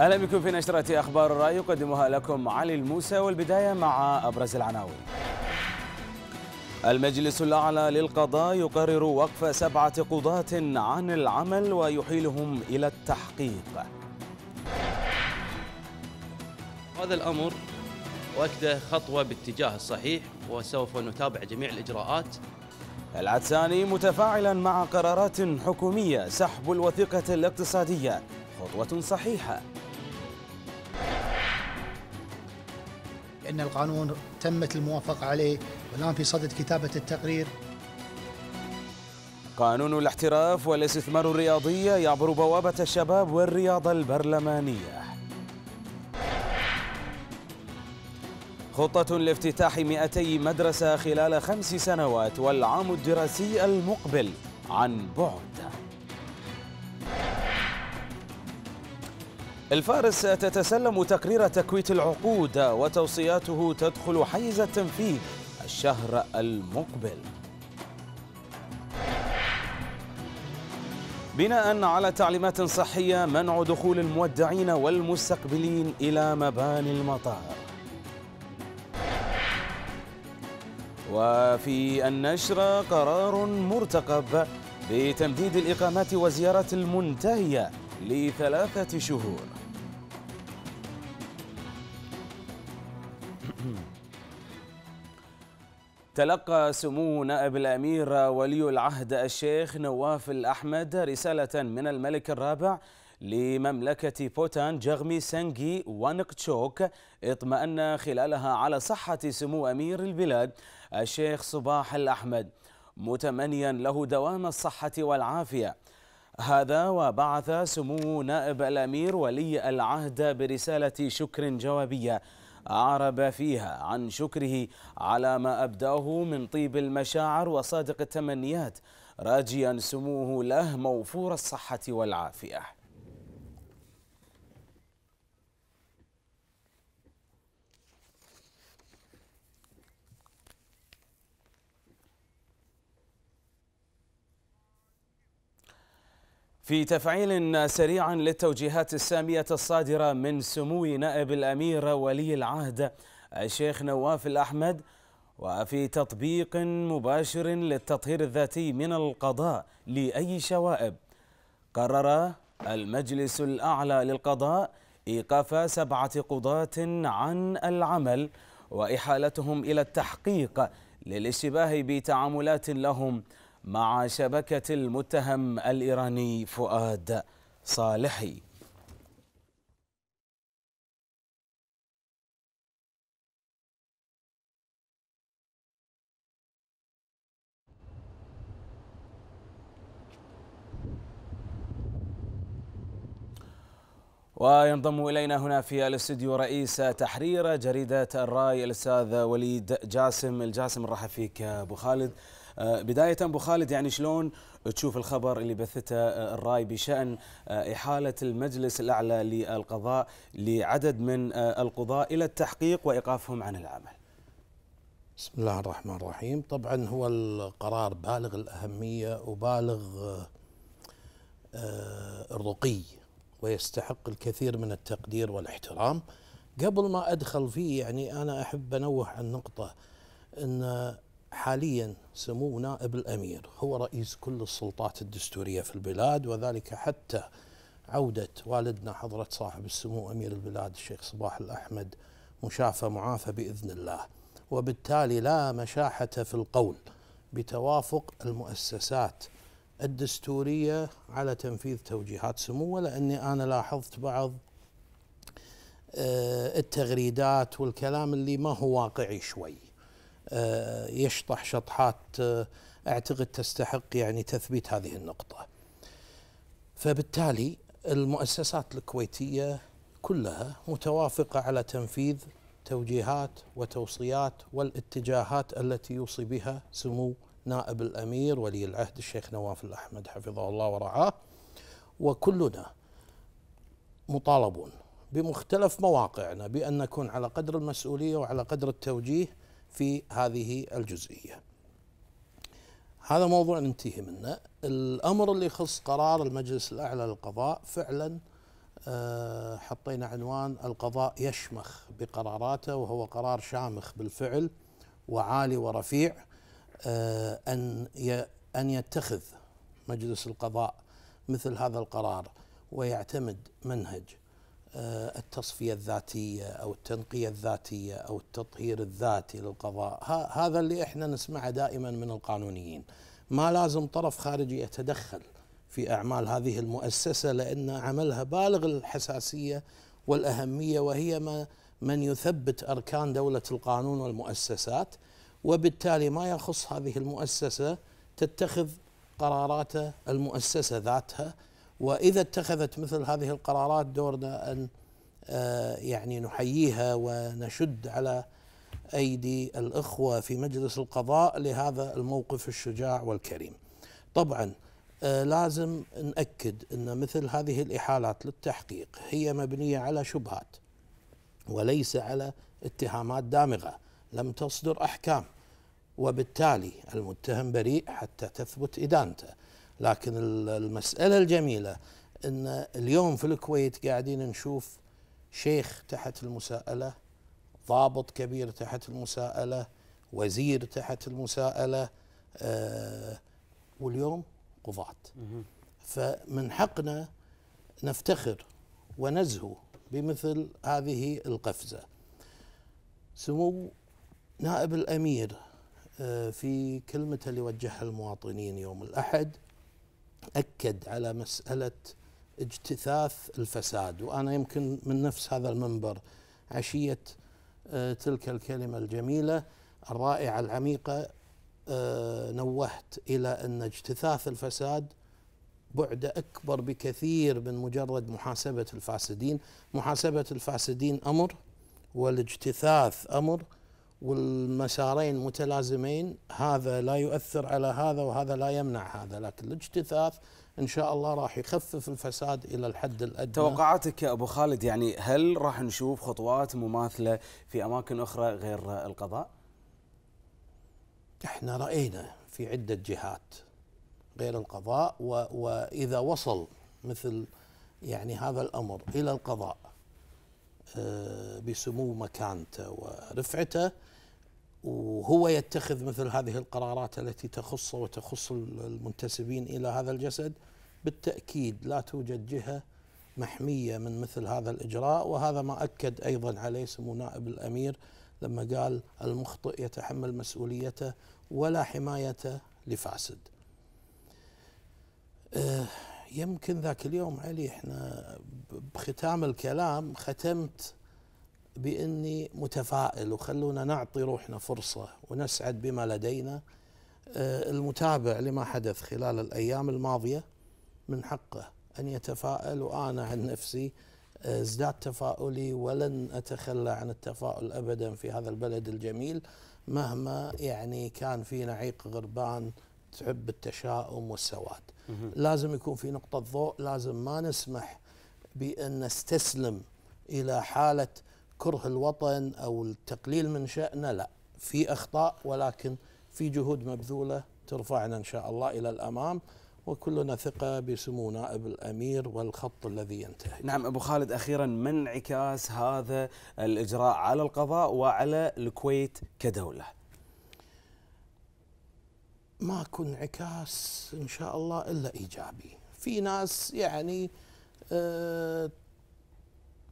اهلا بكم في نشره اخبار الراي يقدمها لكم علي الموسى والبدايه مع ابرز العناوين. المجلس الاعلى للقضاء يقرر وقف سبعه قضاة عن العمل ويحيلهم الى التحقيق. هذا الامر واكده خطوه باتجاه الصحيح وسوف نتابع جميع الاجراءات العدساني متفاعلا مع قرارات حكوميه سحب الوثيقه الاقتصاديه خطوه صحيحه أن القانون تمت الموافقة عليه والآن في صدد كتابة التقرير قانون الاحتراف والاستثمار الرياضي يعبر بوابة الشباب والرياضة البرلمانية خطة لافتتاح 200 مدرسة خلال خمس سنوات والعام الدراسي المقبل عن بعد الفارس تتسلم تقرير تكويت العقود وتوصياته تدخل حيز التنفيذ الشهر المقبل بناء على تعليمات صحية منع دخول المودعين والمستقبلين إلى مباني المطار وفي النشرة قرار مرتقب بتمديد الإقامات وزيارة المنتهية لثلاثة شهور تلقى سمو نائب الأمير ولي العهد الشيخ نواف الأحمد رسالة من الملك الرابع لمملكة بوتان جغمي سانجي تشوك اطمأن خلالها على صحة سمو أمير البلاد الشيخ صباح الأحمد متمنيا له دوام الصحة والعافية هذا وبعث سمو نائب الأمير ولي العهد برسالة شكر جوابية أعرب فيها عن شكره على ما أبداه من طيب المشاعر وصادق التمنيات راجيا سموه له موفور الصحة والعافية في تفعيل سريع للتوجيهات السامية الصادرة من سمو نائب الأمير ولي العهد الشيخ نواف الأحمد وفي تطبيق مباشر للتطهير الذاتي من القضاء لأي شوائب قرر المجلس الأعلى للقضاء إيقاف سبعة قضاة عن العمل وإحالتهم إلى التحقيق للاشتباه بتعاملات لهم مع شبكة المتهم الإيراني فؤاد صالحي وينضم إلينا هنا في الاستديو رئيس تحرير جريدة الرأي الأستاذ وليد جاسم الجاسم نرحب فيك أبو خالد آه، بداية أبو خالد يعني شلون تشوف الخبر اللي بثته آه، الراي بشأن آه، إحالة المجلس الأعلى للقضاء لعدد من القضاء إلى التحقيق وإيقافهم عن العمل بسم الله الرحمن الرحيم طبعا هو القرار بالغ الأهمية وبالغ الرقي ويستحق الكثير من التقدير والاحترام قبل ما أدخل فيه يعني أنا أحب أنوه عن نقطة أن حاليا سمو نائب الامير هو رئيس كل السلطات الدستوريه في البلاد وذلك حتى عوده والدنا حضره صاحب السمو امير البلاد الشيخ صباح الاحمد مشافى معافى باذن الله وبالتالي لا مشاحه في القول بتوافق المؤسسات الدستوريه على تنفيذ توجيهات سموه لاني انا لاحظت بعض آه، التغريدات والكلام اللي ما هو واقعي شوي آه، يشطح شطحات آه، اعتقد تستحق يعني تثبيت هذه النقطه. فبالتالي المؤسسات الكويتيه كلها متوافقه على تنفيذ توجيهات وتوصيات والاتجاهات التي يوصي بها سمو نائب الامير ولي العهد الشيخ نواف الاحمد حفظه الله ورعاه وكلنا مطالبون بمختلف مواقعنا بان نكون على قدر المسؤوليه وعلى قدر التوجيه في هذه الجزئية هذا موضوع ننتهي منه الأمر اللي يخص قرار المجلس الأعلى للقضاء فعلا آه، حطينا عنوان القضاء يشمخ بقراراته وهو قرار شامخ بالفعل وعالي ورفيع آه، أن أن يتخذ مجلس القضاء مثل هذا القرار ويعتمد منهج آه، التصفية الذاتية أو التنقية الذاتية أو التطهير الذاتي للقضاء هذا اللي إحنا نسمعه دائما من القانونيين ما لازم طرف خارجي يتدخل في أعمال هذه المؤسسة لأن عملها بالغ الحساسية والأهمية وهي ما من يثبت أركان دولة القانون والمؤسسات وبالتالي ما يخص هذه المؤسسة تتخذ قراراته المؤسسة ذاتها واذا اتخذت مثل هذه القرارات دورنا ان آه، يعني نحييها ونشد على ايدي الاخوه في مجلس القضاء لهذا الموقف الشجاع والكريم. طبعا آه، لازم ناكد ان مثل هذه الاحالات للتحقيق هي مبنيه على شبهات وليس على اتهامات دامغه، لم تصدر احكام وبالتالي المتهم بريء حتى تثبت ادانته. لكن المسألة الجميلة أن اليوم في الكويت قاعدين نشوف شيخ تحت المساءلة ضابط كبير تحت المساءلة وزير تحت المساءلة آه واليوم قضاة فمن حقنا نفتخر ونزهو بمثل هذه القفزة سمو نائب الأمير آه، في كلمته اللي وجهها المواطنين يوم الأحد أكد على مسألة اجتثاث الفساد وأنا يمكن من نفس هذا المنبر عشية آه، تلك الكلمة الجميلة الرائعة العميقة آه، نوهت إلى أن اجتثاث الفساد بعد أكبر بكثير من مجرد محاسبة الفاسدين محاسبة الفاسدين أمر والاجتثاث أمر والمسارين متلازمين هذا لا يؤثر على هذا وهذا لا يمنع هذا لكن الاجتثاث ان شاء الله راح يخفف الفساد الى الحد الادنى توقعاتك يا ابو خالد يعني هل راح نشوف خطوات مماثله في اماكن اخرى غير القضاء احنا راينا في عده جهات غير القضاء و واذا وصل مثل يعني هذا الامر الى القضاء آه، بسمو مكانته ورفعته وهو يتخذ مثل هذه القرارات التي تخص وتخص المنتسبين الى هذا الجسد بالتاكيد لا توجد جهه محميه من مثل هذا الاجراء وهذا ما اكد ايضا عليه سمو نائب الامير لما قال المخطئ يتحمل مسؤوليته ولا حمايته لفاسد. آه، يمكن ذاك اليوم علي احنا بختام الكلام ختمت باني متفائل وخلونا نعطي روحنا فرصه ونسعد بما لدينا آه، المتابع لما حدث خلال الايام الماضيه من حقه ان يتفائل وانا عن نفسي آه، ازداد تفاؤلي ولن اتخلى عن التفاؤل ابدا في هذا البلد الجميل مهما يعني كان في نعيق غربان تحب التشاؤم والسواد لازم يكون في نقطه ضوء لازم ما نسمح بان نستسلم الى حاله كره الوطن او التقليل من شأنه لا في اخطاء ولكن في جهود مبذوله ترفعنا ان شاء الله الى الامام وكلنا ثقة بسمو نائب الأمير والخط الذي ينتهي نعم أبو خالد أخيرا ما انعكاس هذا الإجراء على القضاء وعلى الكويت كدولة ماكو انعكاس إن شاء الله إلا إيجابي في ناس يعني آه،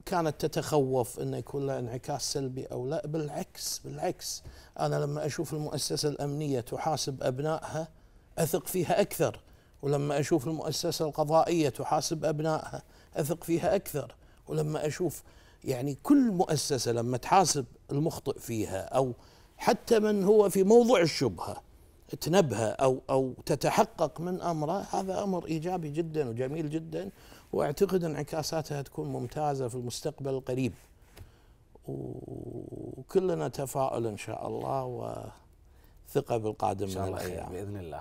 كانت تتخوف انه يكون له انعكاس سلبي او لا بالعكس بالعكس انا لما اشوف المؤسسه الامنيه تحاسب ابنائها اثق فيها اكثر ولما اشوف المؤسسه القضائيه تحاسب ابنائها اثق فيها اكثر ولما اشوف يعني كل مؤسسه لما تحاسب المخطئ فيها او حتى من هو في موضع الشبهه تنبهه او او تتحقق من امره هذا امر ايجابي جدا وجميل جدا واعتقد انعكاساتها تكون ممتازه في المستقبل القريب. وكلنا تفاؤل ان شاء الله وثقه بالقادم إن شاء الله من الايام. خير باذن الله.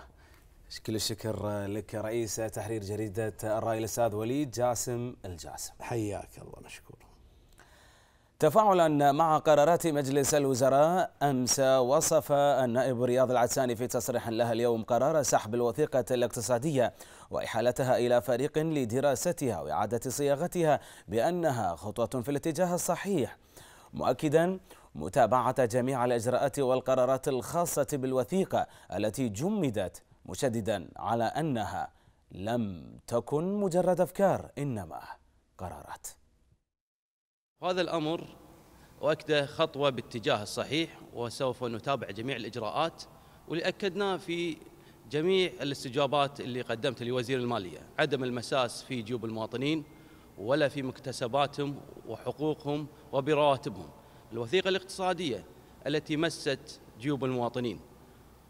كل الشكر لك رئيس تحرير جريده الراي الاستاذ وليد جاسم الجاسم. حياك الله مشكور. تفاعلا مع قرارات مجلس الوزراء امس وصف النائب رياض العدساني في تصريح لها اليوم قرار سحب الوثيقه الاقتصاديه واحالتها الى فريق لدراستها واعاده صياغتها بانها خطوه في الاتجاه الصحيح مؤكدا متابعه جميع الاجراءات والقرارات الخاصه بالوثيقه التي جمدت مشددا على انها لم تكن مجرد افكار انما قرارات هذا الأمر وأكده خطوة باتجاه الصحيح وسوف نتابع جميع الإجراءات واللي أكدناه في جميع الاستجابات اللي قدمت لوزير المالية عدم المساس في جيوب المواطنين ولا في مكتسباتهم وحقوقهم وبرواتبهم الوثيقة الاقتصادية التي مست جيوب المواطنين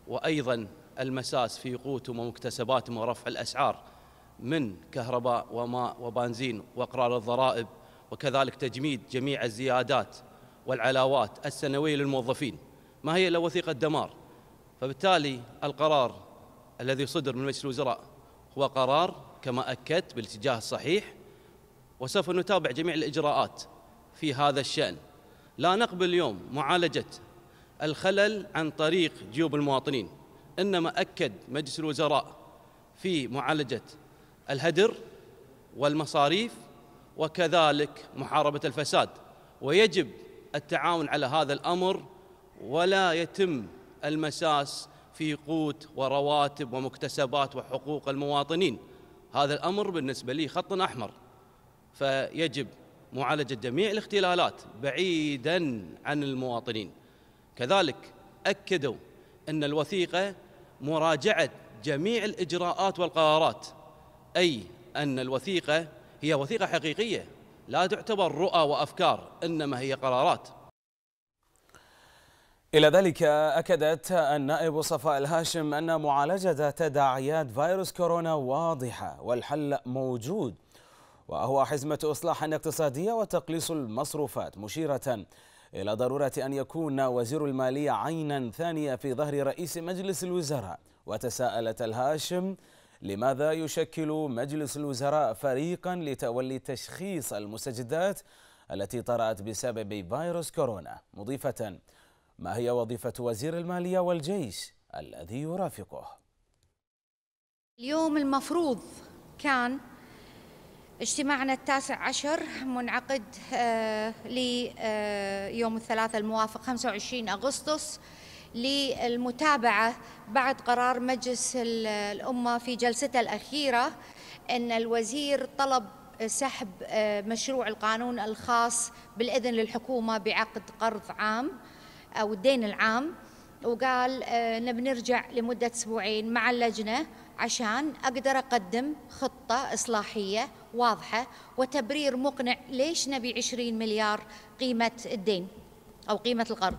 وأيضا المساس في قوتهم ومكتسباتهم ورفع الأسعار من كهرباء وماء وبنزين وإقرار الضرائب وكذلك تجميد جميع الزيادات والعلاوات السنوية للموظفين ما هي إلا وثيقة دمار فبالتالي القرار الذي صدر من مجلس الوزراء هو قرار كما أكدت بالاتجاه الصحيح وسوف نتابع جميع الإجراءات في هذا الشأن لا نقبل اليوم معالجة الخلل عن طريق جيوب المواطنين إنما أكد مجلس الوزراء في معالجة الهدر والمصاريف وكذلك محاربة الفساد ويجب التعاون على هذا الأمر ولا يتم المساس في قوت ورواتب ومكتسبات وحقوق المواطنين هذا الأمر بالنسبة لي خط أحمر فيجب معالجة جميع الاختلالات بعيدا عن المواطنين كذلك أكدوا أن الوثيقة مراجعة جميع الإجراءات والقرارات أي أن الوثيقة هي وثيقة حقيقية لا تعتبر رؤى وأفكار إنما هي قرارات إلى ذلك أكدت النائب صفاء الهاشم أن معالجة تداعيات فيروس كورونا واضحة والحل موجود وهو حزمة إصلاح اقتصادية وتقليص المصروفات مشيرة إلى ضرورة أن يكون وزير المالية عينا ثانية في ظهر رئيس مجلس الوزراء وتساءلت الهاشم لماذا يشكل مجلس الوزراء فريقا لتولي تشخيص المستجدات التي طرأت بسبب فيروس كورونا مضيفة ما هي وظيفة وزير المالية والجيش الذي يرافقه اليوم المفروض كان اجتماعنا التاسع عشر منعقد آه، ليوم آه، الثلاثاء الموافق 25 أغسطس للمتابعة بعد قرار مجلس الأمة في جلسته الأخيرة أن الوزير طلب سحب آه، مشروع القانون الخاص بالإذن للحكومة بعقد قرض عام أو الدين العام وقال آه، نبي نرجع لمدة أسبوعين مع اللجنة عشان أقدر أقدم خطة إصلاحية واضحة وتبرير مقنع ليش نبي 20 مليار قيمة الدين أو قيمة القرض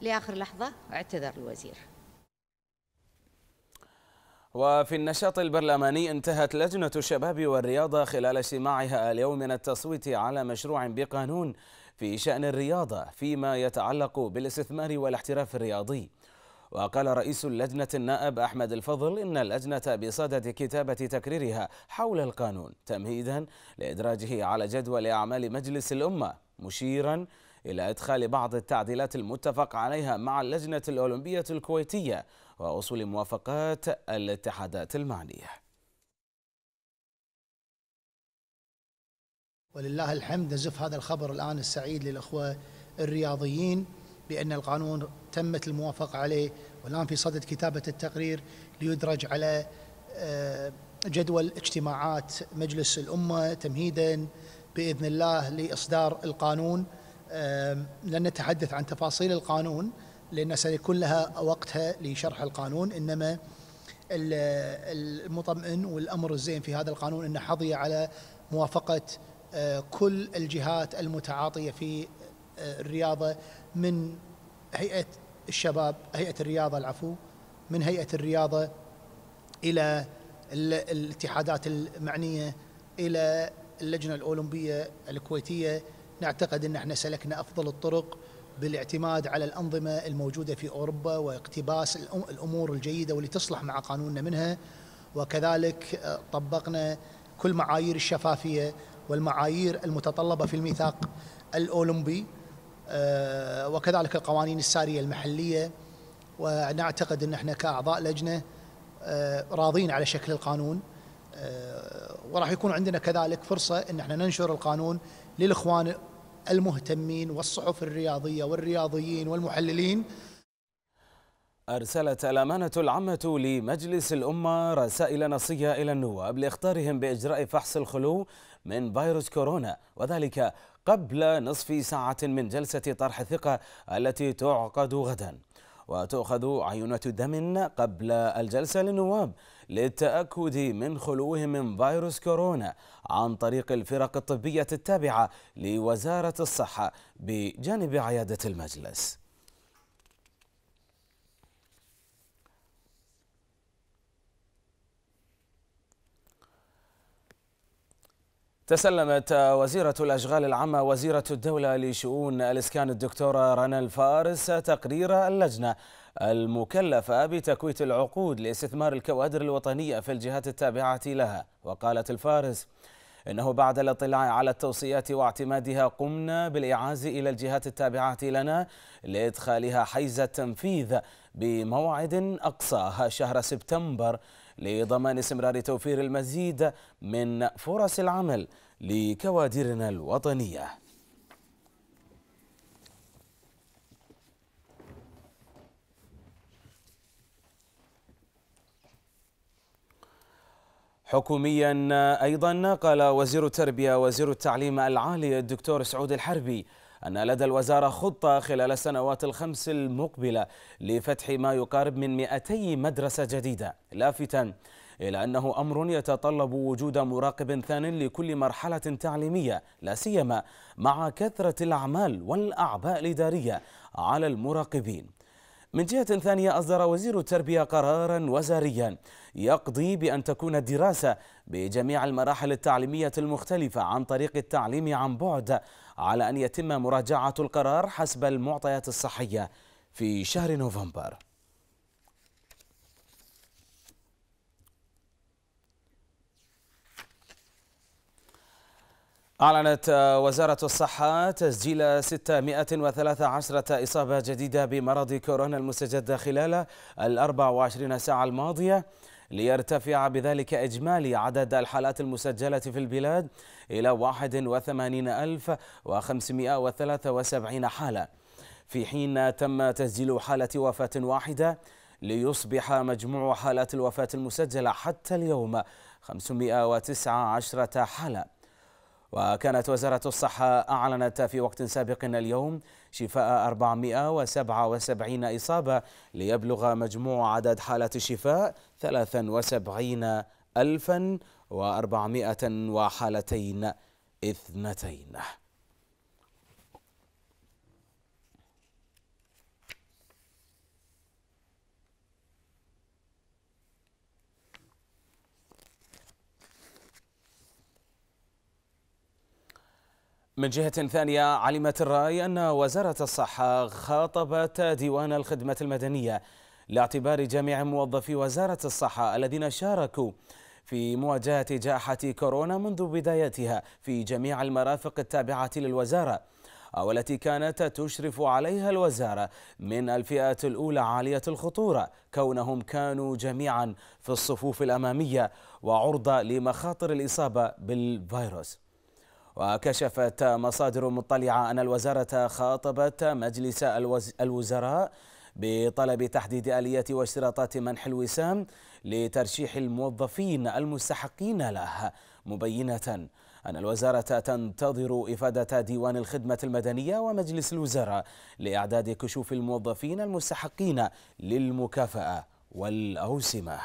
لآخر لحظة اعتذر الوزير وفي النشاط البرلماني انتهت لجنة الشباب والرياضة خلال اجتماعها اليوم من التصويت على مشروع بقانون في شأن الرياضة فيما يتعلق بالاستثمار والاحتراف الرياضي وقال رئيس اللجنة النائب أحمد الفضل إن اللجنة بصدد كتابة تكريرها حول القانون تمهيدا لإدراجه على جدول أعمال مجلس الأمة مشيرا إلى إدخال بعض التعديلات المتفق عليها مع اللجنة الأولمبية الكويتية ووصول موافقات الاتحادات المعنيه ولله الحمد نزف هذا الخبر الآن السعيد للأخوة الرياضيين بأن القانون تمت الموافقة عليه والآن في صدد كتابة التقرير ليدرج على آه، جدول اجتماعات مجلس الأمة تمهيدا بإذن الله لإصدار القانون لن نتحدث عن تفاصيل القانون لأن سيكون لها وقتها لشرح القانون إنما المطمئن والأمر الزين في هذا القانون أنه حظي على موافقة كل الجهات المتعاطية في الرياضة من هيئة الشباب هيئة الرياضة العفو من هيئة الرياضة إلى الاتحادات المعنية إلى اللجنة الأولمبية الكويتية نعتقد أن احنا سلكنا أفضل الطرق بالاعتماد على الأنظمة الموجودة في أوروبا واقتباس الأمور الجيدة واللي تصلح مع قانوننا منها وكذلك آه، طبقنا كل معايير الشفافية والمعايير المتطلبة في الميثاق الأولمبي آه، وكذلك القوانين السارية المحلية ونعتقد أن احنا كأعضاء لجنة آه، راضين على شكل القانون وراح يكون عندنا كذلك فرصة أن احنا ننشر القانون للإخوان المهتمين والصحف الرياضية والرياضيين والمحللين أرسلت الأمانة العامة لمجلس الأمة رسائل نصية إلى النواب لاختارهم بإجراء فحص الخلو من فيروس كورونا وذلك قبل نصف ساعة من جلسة طرح الثقة التي تعقد غداً وتؤخذ عينة دم قبل الجلسة للنواب للتأكد من خلوهم من فيروس كورونا عن طريق الفرق الطبية التابعة لوزارة الصحة بجانب عيادة المجلس تسلمت وزيرة الأشغال العامة وزيرة الدولة لشؤون الإسكان الدكتورة رنا الفارس تقرير اللجنة المكلفة بتكويت العقود لاستثمار الكوادر الوطنية في الجهات التابعة لها وقالت الفارس إنه بعد الاطلاع على التوصيات واعتمادها قمنا بالإعاز إلى الجهات التابعة لنا لإدخالها حيز التنفيذ بموعد أقصاها شهر سبتمبر لضمان استمرار توفير المزيد من فرص العمل لكوادرنا الوطنية حكوميا أيضا قال وزير التربية وزير التعليم العالي الدكتور سعود الحربي أن لدى الوزارة خطة خلال السنوات الخمس المقبلة لفتح ما يقارب من 200 مدرسة جديدة لافتا إلى أنه أمر يتطلب وجود مراقب ثان لكل مرحلة تعليمية لا سيما مع كثرة الأعمال والأعباء الإدارية على المراقبين من جهة ثانية أصدر وزير التربية قرارا وزاريا يقضي بأن تكون الدراسة بجميع المراحل التعليمية المختلفة عن طريق التعليم عن بعد على أن يتم مراجعة القرار حسب المعطيات الصحية في شهر نوفمبر أعلنت وزارة الصحة تسجيل 613 إصابة جديدة بمرض كورونا المستجد خلال ال 24 ساعة الماضية ليرتفع بذلك إجمالي عدد الحالات المسجلة في البلاد إلى 81573 حالة في حين تم تسجيل حالة وفاة واحدة ليصبح مجموع حالات الوفاة المسجلة حتى اليوم 519 حالة وكانت وزارة الصحة أعلنت في وقت سابق اليوم شفاء 477 إصابة ليبلغ مجموع عدد حالات الشفاء 73 ألفا وأربعمائة وحالتين اثنتين من جهة ثانية علمت الرأي أن وزارة الصحة خاطبت ديوان الخدمة المدنية لاعتبار جميع موظفي وزارة الصحة الذين شاركوا في مواجهة جائحة كورونا منذ بدايتها في جميع المرافق التابعة للوزارة أو التي كانت تشرف عليها الوزارة من الفئة الأولى عالية الخطورة كونهم كانوا جميعا في الصفوف الأمامية وعرضة لمخاطر الإصابة بالفيروس وكشفت مصادر مطلعة أن الوزارة خاطبت مجلس الوزراء بطلب تحديد اليات واشتراطات منح الوسام لترشيح الموظفين المستحقين له مبينة أن الوزارة تنتظر إفادة ديوان الخدمة المدنية ومجلس الوزراء لإعداد كشوف الموظفين المستحقين للمكافأة والأوسمة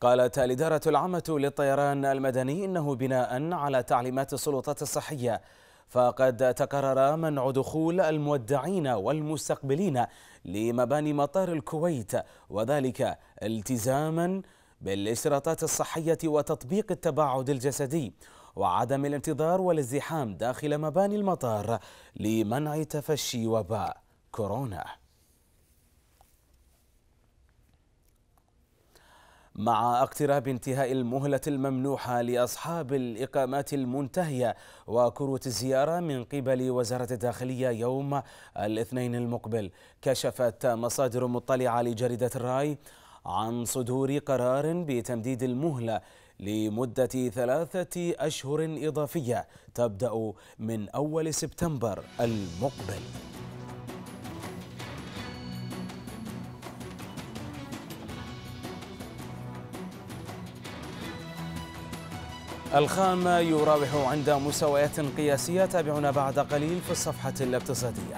قالت الإدارة العامة للطيران المدني إنه بناء على تعليمات السلطات الصحية فقد تقرر منع دخول المودعين والمستقبلين لمباني مطار الكويت وذلك التزاما بالإشراطات الصحية وتطبيق التباعد الجسدي وعدم الانتظار والازدحام داخل مباني المطار لمنع تفشي وباء كورونا مع اقتراب انتهاء المهلة الممنوحة لأصحاب الإقامات المنتهية وكروت الزيارة من قبل وزارة الداخلية يوم الاثنين المقبل كشفت مصادر مطلعة لجريدة الرأي عن صدور قرار بتمديد المهلة لمدة ثلاثة أشهر إضافية تبدأ من أول سبتمبر المقبل الخام يراوح عند مستويات قياسية تابعنا بعد قليل في الصفحة الاقتصادية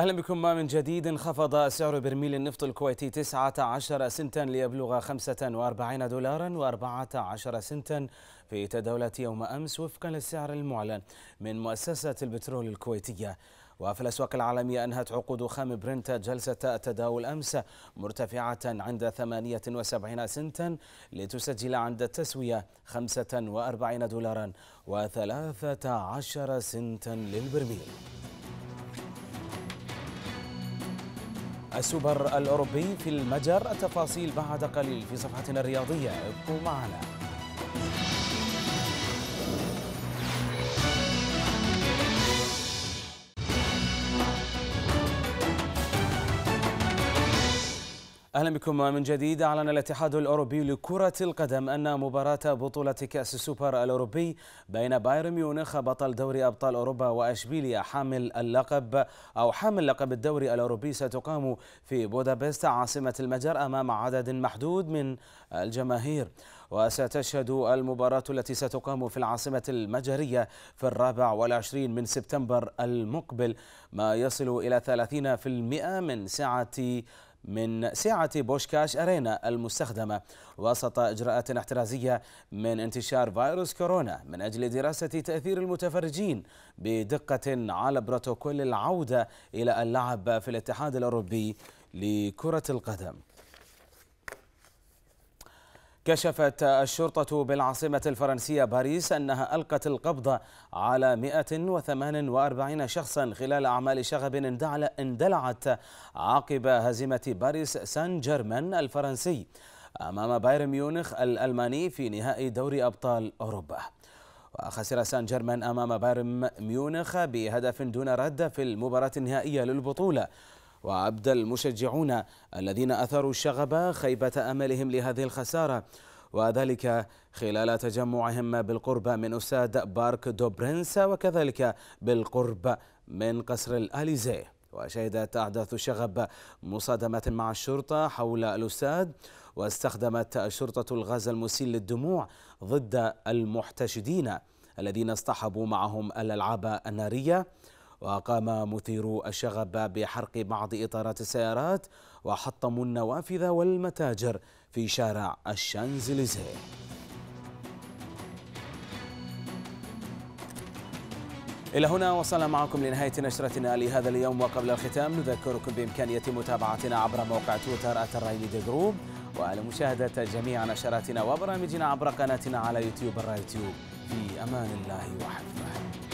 أهلا بكم من جديد انخفض سعر برميل النفط الكويتي 19 سنتا ليبلغ 45 دولارا و14 سنتا في تداولة يوم أمس وفقا للسعر المعلن من مؤسسة البترول الكويتية وفي الأسواق العالمية أنهت عقود خام برنت جلسة التداول أمس مرتفعة عند 78 سنتا لتسجل عند التسوية 45 دولارا و13 سنتا للبرميل السوبر الأوروبي في المجر التفاصيل بعد قليل في صفحتنا الرياضية ابقوا معنا أهلا بكم من جديد أعلن الاتحاد الأوروبي لكرة القدم أن مباراة بطولة كأس السوبر الأوروبي بين بايرن ميونخ بطل دوري أبطال أوروبا وأشبيليا حامل اللقب أو حامل لقب الدوري الأوروبي ستقام في بودابست عاصمة المجر أمام عدد محدود من الجماهير وستشهد المباراة التي ستقام في العاصمة المجرية في الرابع والعشرين من سبتمبر المقبل ما يصل إلى 30% من سعة من سعة بوشكاش أرينا المستخدمة وسط إجراءات احترازية من انتشار فيروس كورونا من أجل دراسة تأثير المتفرجين بدقة على بروتوكول العودة إلى اللعب في الاتحاد الأوروبي لكرة القدم كشفت الشرطة بالعاصمة الفرنسية باريس أنها ألقت القبض على 148 شخصا خلال أعمال شغب اندلعت عقب هزيمة باريس سان جيرمان الفرنسي أمام بايرن ميونخ الألماني في نهائي دوري أبطال أوروبا وخسر سان جيرمان أمام بايرن ميونخ بهدف دون رد في المباراة النهائية للبطولة وأبدى المشجعون الذين أثاروا الشغب خيبة أملهم لهذه الخسارة وذلك خلال تجمعهم بالقرب من أساد بارك دوبرنس وكذلك بالقرب من قصر الأليزيه وشهدت أحداث الشغب مصادمة مع الشرطة حول الأساد واستخدمت الشرطة الغاز المسيل للدموع ضد المحتشدين الذين اصطحبوا معهم الألعاب النارية وقام مثيرو الشغب بحرق بعض إطارات السيارات وحطموا النوافذ والمتاجر في شارع الشانزليزيه إلى هنا وصلنا معكم لنهاية نشرتنا لهذا اليوم وقبل الختام نذكركم بإمكانية متابعتنا عبر موقع تويتر دي جروب ولمشاهدة جميع نشراتنا وبرامجنا عبر قناتنا على يوتيوب الرايتيوب في أمان الله وحفظه